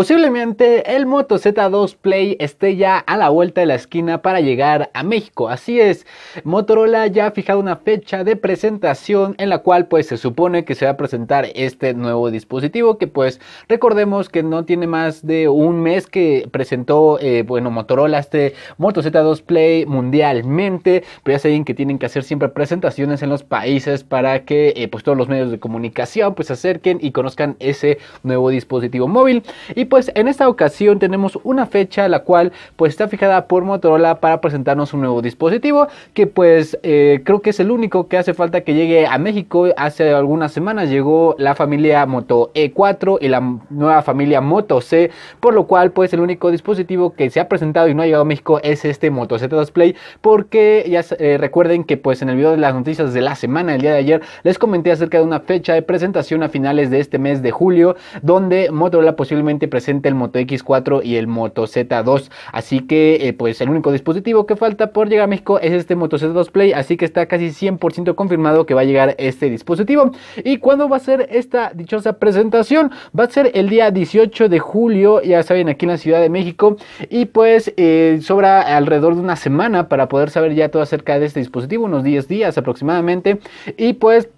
Posiblemente el Moto Z2 Play esté ya a la vuelta de la esquina para llegar a México. Así es, Motorola ya ha fijado una fecha de presentación en la cual pues se supone que se va a presentar este nuevo dispositivo que pues recordemos que no tiene más de un mes que presentó eh, bueno Motorola este Moto Z2 Play mundialmente, pero ya saben que tienen que hacer siempre presentaciones en los países para que eh, pues todos los medios de comunicación pues se acerquen y conozcan ese nuevo dispositivo móvil y pues en esta ocasión tenemos una fecha la cual pues está fijada por Motorola para presentarnos un nuevo dispositivo que pues eh, creo que es el único que hace falta que llegue a México. Hace algunas semanas llegó la familia Moto E4 y la nueva familia Moto C, por lo cual pues el único dispositivo que se ha presentado y no ha llegado a México es este Moto Z2 Play porque ya eh, recuerden que pues en el video de las noticias de la semana, el día de ayer, les comenté acerca de una fecha de presentación a finales de este mes de julio donde Motorola posiblemente presente el Moto X4 y el Moto Z2. Así que eh, pues el único dispositivo que falta por llegar a México es este Moto Z2 Play. Así que está casi 100% confirmado que va a llegar este dispositivo. ¿Y cuándo va a ser esta dichosa presentación? Va a ser el día 18 de julio, ya saben, aquí en la Ciudad de México. Y pues eh, sobra alrededor de una semana para poder saber ya todo acerca de este dispositivo, unos 10 días aproximadamente. Y pues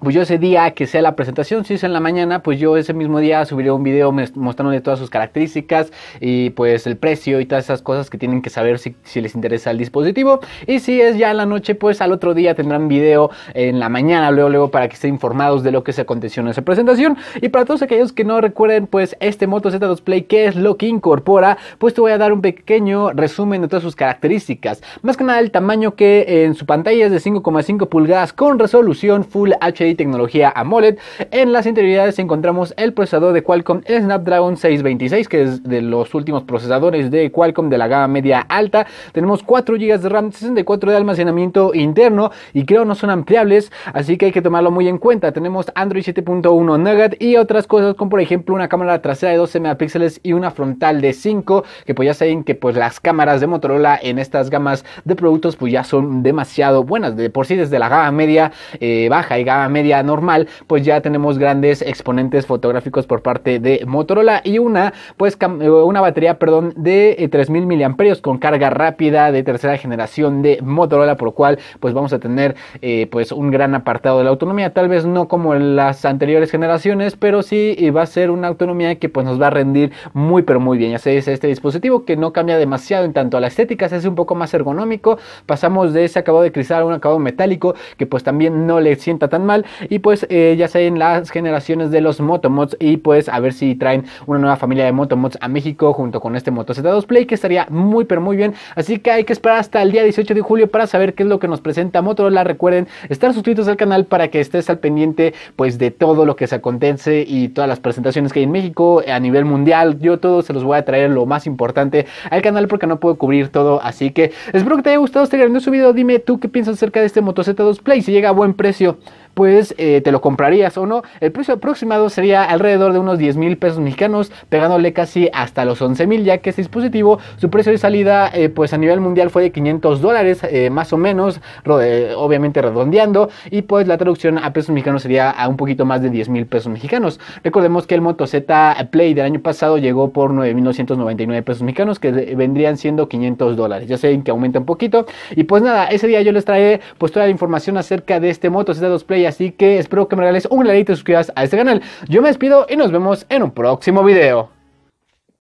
pues yo ese día que sea la presentación, si es en la mañana, pues yo ese mismo día subiré un video mostrándole todas sus características y pues el precio y todas esas cosas que tienen que saber si, les interesa el dispositivo. Y si es ya en la noche, pues al otro día tendrán video en la mañana, luego, luego para que estén informados de lo que se aconteció en esa presentación. Y para todos aquellos que no recuerden, pues este Moto Z2 Play, Que es lo que incorpora, pues te voy a dar un pequeño resumen de todas sus características. Más que nada el tamaño que en su pantalla es de 5,5 pulgadas con resolución Full HD tecnología AMOLED. En las interioridades encontramos el procesador de Qualcomm Snapdragon 626, que es de los últimos procesadores de Qualcomm de la gama media alta. Tenemos 4 GB de RAM, 64 de almacenamiento interno y creo no son ampliables, así que hay que tomarlo muy en cuenta. Tenemos Android 7.1 Nugget y otras cosas como por ejemplo una cámara trasera de 12 megapíxeles y una frontal de 5, que pues ya saben que pues las cámaras de Motorola en estas gamas de productos pues ya son demasiado buenas, de por sí desde la gama media eh, baja y gama media normal, pues ya tenemos grandes exponentes fotográficos por parte de Motorola y una, pues eh, una batería, perdón, de 3000 eh, miliamperios con carga rápida de tercera generación de Motorola, por lo cual pues vamos a tener eh, pues un gran apartado de la autonomía, tal vez no como en las anteriores generaciones, pero sí va a ser una autonomía que pues nos va a rendir muy pero muy bien. Ya se dice este dispositivo que no cambia demasiado en tanto a la estética, se hace un poco más ergonómico, pasamos de ese acabado de cristal a un acabado metálico que pues también no le sienta tan mal y pues eh, ya saben en las generaciones de los Motomods y pues a ver si traen una nueva familia de Motomods a México junto con este Moto Z2 Play que estaría muy pero muy bien, así que hay que esperar hasta el día 18 de julio para saber qué es lo que nos presenta Motorola, recuerden estar suscritos al canal para que estés al pendiente pues de todo lo que se acontece y todas las presentaciones que hay en México a nivel mundial, yo todo se los voy a traer lo más importante al canal porque no puedo cubrir todo, así que espero que te haya gustado este gran video, dime tú qué piensas acerca de este Moto Z2 Play, si llega a buen precio, pues eh, ¿te lo comprarías o no? El precio aproximado sería alrededor de unos 10 mil pesos mexicanos, pegándole casi hasta los 11 mil, ya que este dispositivo, su precio de salida, eh, pues a nivel mundial fue de 500 dólares, eh, más o menos, obviamente redondeando, y pues la traducción a pesos mexicanos sería a un poquito más de 10 mil pesos mexicanos. Recordemos que el Moto Z Play del año pasado llegó por 9.999 pesos mexicanos, que vendrían siendo 500 dólares. Ya saben que aumenta un poquito. Y pues nada, ese día yo les trae pues toda la información acerca de este Moto Z2 Play, Así que espero que me regales un like y te suscribas a este canal. Yo me despido y nos vemos en un próximo video.